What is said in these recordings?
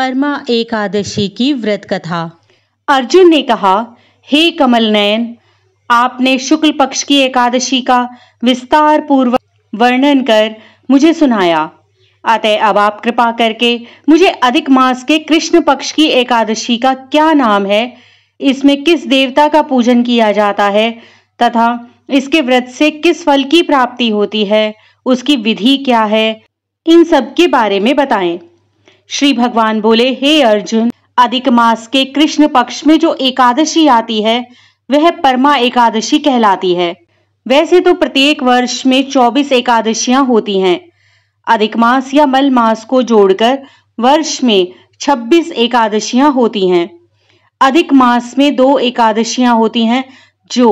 परमा एकादशी की व्रत कथा अर्जुन ने कहा हे कमल नयन आपने शुक्ल पक्ष की एकादशी का विस्तार पूर्वक वर्णन कर मुझे सुनाया अतः अब आप कृपा करके मुझे अधिक मास के कृष्ण पक्ष की एकादशी का क्या नाम है इसमें किस देवता का पूजन किया जाता है तथा इसके व्रत से किस फल की प्राप्ति होती है उसकी विधि क्या है इन सब के बारे में बताएं श्री भगवान बोले हे अर्जुन अधिक मास के कृष्ण पक्ष में जो एकादशी आती है वह परमा एकादशी कहलाती है वैसे तो प्रत्येक वर्ष में 24 एकादशियां होती हैं अधिक मास या मल मास को जोड़कर वर्ष में 26 एकादशियां होती हैं अधिक मास में दो एकादशियां होती हैं जो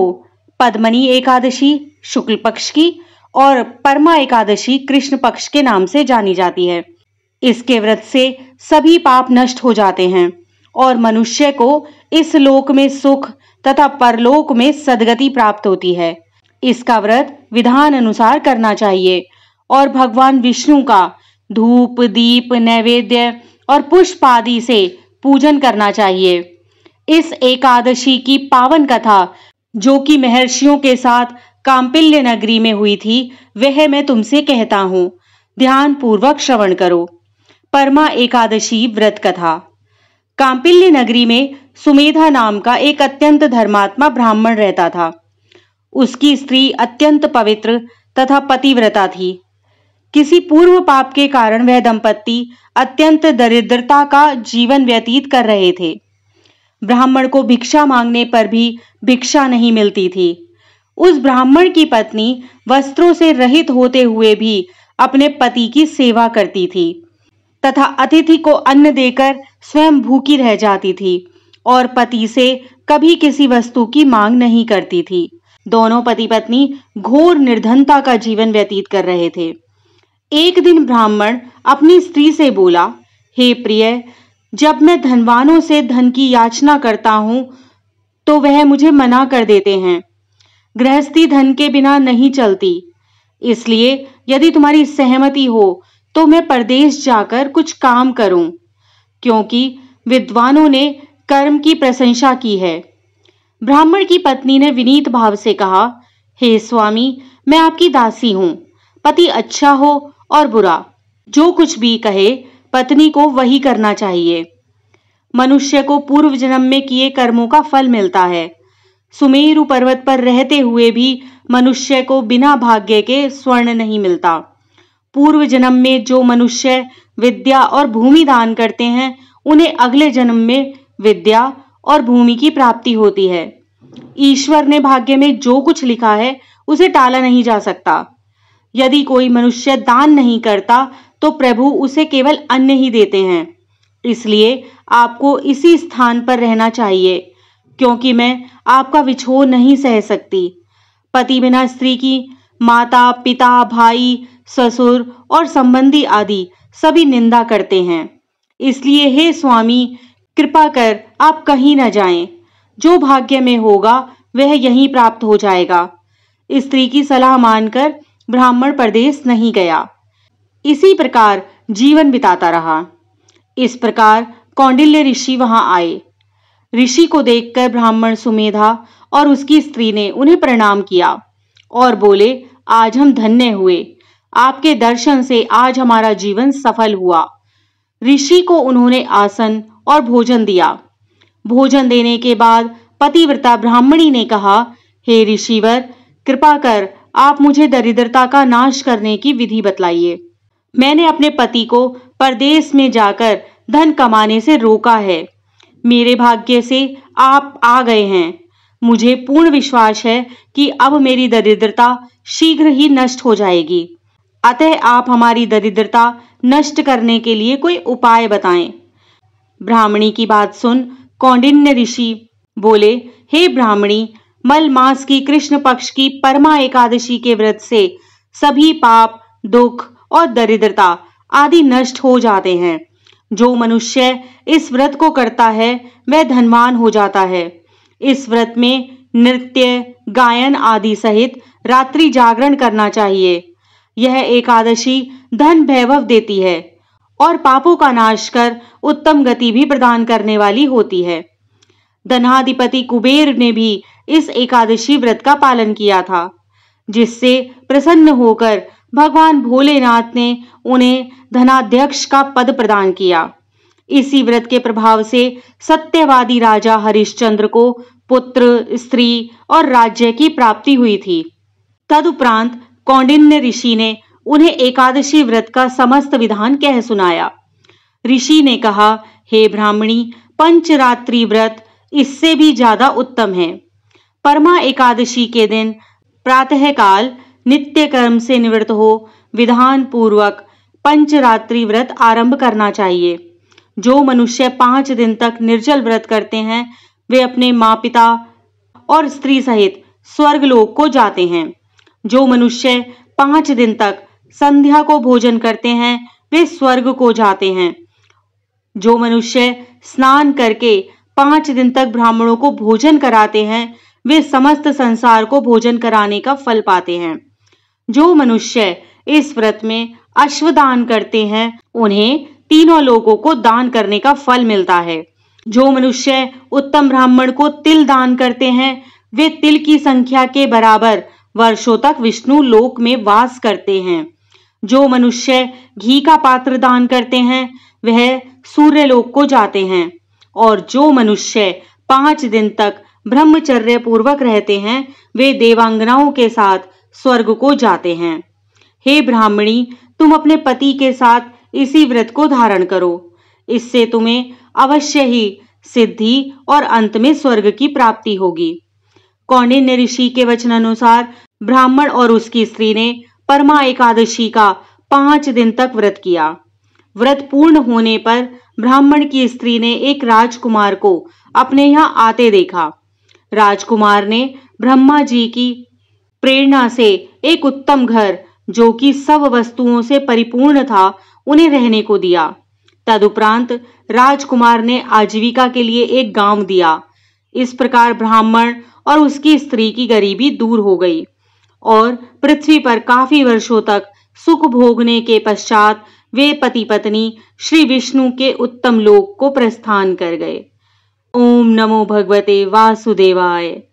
पद्मनी एकादशी शुक्ल पक्ष की और परमा एकादशी कृष्ण पक्ष के नाम से जानी जाती है इसके व्रत से सभी पाप नष्ट हो जाते हैं और मनुष्य को इस लोक में सुख तथा परलोक में सदगति प्राप्त होती है इसका व्रत विधान अनुसार करना चाहिए और भगवान विष्णु का धूप दीप नैवेद्य और पुष्प आदि से पूजन करना चाहिए इस एकादशी की पावन कथा जो कि महर्षियों के साथ काम्पिल्य नगरी में हुई थी वह मैं तुमसे कहता हूँ ध्यान पूर्वक श्रवण करो परमा एकादशी व्रत कथा कांपिल्य नगरी में सुमेधा नाम का एक अत्यंत धर्मात्मा ब्राह्मण रहता था उसकी स्त्री अत्यंत पवित्र तथा पतिव्रता थी किसी पूर्व पाप के कारण वह दंपत्ति अत्यंत दरिद्रता का जीवन व्यतीत कर रहे थे ब्राह्मण को भिक्षा मांगने पर भी भिक्षा नहीं मिलती थी उस ब्राह्मण की पत्नी वस्त्रों से रहित होते हुए भी अपने पति की सेवा करती थी तथा अतिथि को अन्न देकर स्वयं भूखी रह जाती थी और पति से कभी किसी वस्तु की मांग नहीं करती थी दोनों पति पत्नी घोर निर्धनता का जीवन व्यतीत कर रहे थे एक दिन ब्राह्मण अपनी स्त्री से बोला हे प्रिय जब मैं धनवानों से धन की याचना करता हूं तो वह मुझे मना कर देते हैं गृहस्थी धन के बिना नहीं चलती इसलिए यदि तुम्हारी सहमति हो तो मैं परदेश जाकर कुछ काम करूं क्योंकि विद्वानों ने कर्म की प्रशंसा की है ब्राह्मण की पत्नी ने विनीत भाव से कहा हे hey, स्वामी मैं आपकी दासी हूं पति अच्छा हो और बुरा जो कुछ भी कहे पत्नी को वही करना चाहिए मनुष्य को पूर्व जन्म में किए कर्मों का फल मिलता है सुमेरु पर्वत पर रहते हुए भी मनुष्य को बिना भाग्य के स्वर्ण नहीं मिलता पूर्व जन्म में जो मनुष्य विद्या और भूमि दान करते हैं उन्हें अगले जन्म में विद्या और भूमि की प्राप्ति होती है ईश्वर ने भाग्य में जो कुछ लिखा है उसे टाला नहीं जा सकता यदि कोई मनुष्य दान नहीं करता तो प्रभु उसे केवल अन्य ही देते हैं इसलिए आपको इसी स्थान पर रहना चाहिए क्योंकि मैं आपका विछोह नहीं सह सकती पति बिना स्त्री की माता पिता भाई ससुर और संबंधी आदि सभी निंदा करते हैं इसलिए हे स्वामी कृपा कर आप कहीं न जाएं। जो भाग्य में होगा वह यहीं प्राप्त हो जाएगा स्त्री की सलाह मानकर ब्राह्मण प्रदेश नहीं गया इसी प्रकार जीवन बिताता रहा इस प्रकार कौंडिल्य ऋषि वहां आए ऋषि को देखकर ब्राह्मण सुमेधा और उसकी स्त्री ने उन्हें प्रणाम किया और बोले आज हम धन्य हुए आपके दर्शन से आज हमारा जीवन सफल हुआ ऋषि को उन्होंने आसन और भोजन दिया भोजन देने के बाद पतिव्रता ब्राह्मणी ने कहा हे hey ऋषिवर कृपा कर आप मुझे दरिद्रता का नाश करने की विधि बतलाइए मैंने अपने पति को परदेश में जाकर धन कमाने से रोका है मेरे भाग्य से आप आ गए हैं मुझे पूर्ण विश्वास है कि अब मेरी दरिद्रता शीघ्र ही नष्ट हो जाएगी अतः आप हमारी दरिद्रता नष्ट करने के लिए कोई उपाय बताएं ब्राह्मणी की बात सुन कौंडिन्य ऋषि बोले हे ब्राह्मणी मल मास की कृष्ण पक्ष की परमा एकादशी के व्रत से सभी पाप दुख और दरिद्रता आदि नष्ट हो जाते हैं जो मनुष्य इस व्रत को करता है वह धनवान हो जाता है इस व्रत में नृत्य गायन आदि सहित रात्रि जागरण करना चाहिए यह एकादशी धन वैभव देती है और पापों का नाश कर उत्तम गति भी प्रदान करने वाली होती है धनाधिपति कुबेर ने भी इस एकादशी व्रत का पालन किया था जिससे प्रसन्न होकर भगवान भोलेनाथ ने उन्हें धनाध्यक्ष का पद प्रदान किया इसी व्रत के प्रभाव से सत्यवादी राजा हरिश्चंद्र को पुत्र स्त्री और राज्य की प्राप्ति हुई थी तदुपरांत कौंडिन्य ऋषि ने उन्हें एकादशी व्रत का समस्त विधान कह सुनाया ऋषि ने कहा हे ब्राह्मणी पंचरात्रि व्रत इससे भी ज्यादा उत्तम है परमा एकादशी के दिन प्रातःकाल नित्य कर्म से निवृत्त हो विधान पूर्वक पंचरात्रि व्रत आरंभ करना चाहिए जो मनुष्य पांच दिन तक निर्जल व्रत करते हैं वे अपने माँ पिता और स्त्री सहित स्वर्ग लोग को जाते हैं जो मनुष्य पांच दिन तक संध्या को भोजन करते हैं वे स्वर्ग को जाते हैं जो मनुष्य स्नान करके पांच दिन तक ब्राह्मणों को भोजन कराते हैं वे समस्त संसार को भोजन कराने का फल पाते हैं जो मनुष्य इस व्रत में अश्वदान करते हैं उन्हें तीनों लोगों को दान करने का फल मिलता है जो मनुष्य उत्तम ब्राह्मण को तिल दान करते हैं वे तिल की संख्या के बराबर वर्षों तक विष्णु लोक में वास करते हैं जो मनुष्य घी का पात्र दान करते हैं वह सूर्य लोक को जाते हैं और जो मनुष्य पांच दिन तक ब्रह्मचर्य पूर्वक रहते हैं वे देवांगनाओं के साथ स्वर्ग को जाते हैं हे ब्राह्मणी तुम अपने पति के साथ इसी व्रत को धारण करो इससे तुम्हें अवश्य ही सिद्धि और अंत में स्वर्ग की प्राप्ति होगी कौंडिन्य ऋषि के वचनानुसार ब्राह्मण और उसकी स्त्री ने परमा एकादशी का पांच दिन तक व्रत किया व्रत पूर्ण होने पर ब्राह्मण की स्त्री ने एक राजकुमार को अपने यहाँ आते देखा राजकुमार ने ब्रह्मा जी की प्रेरणा से एक उत्तम घर जो कि सब वस्तुओं से परिपूर्ण था उन्हें रहने को दिया तदुपरांत राजकुमार ने आजीविका के लिए एक गांव दिया इस प्रकार ब्राह्मण और उसकी स्त्री की गरीबी दूर हो गई और पृथ्वी पर काफी वर्षों तक सुख भोगने के पश्चात वे पति पत्नी श्री विष्णु के उत्तम लोक को प्रस्थान कर गए ओम नमो भगवते वासुदेवाय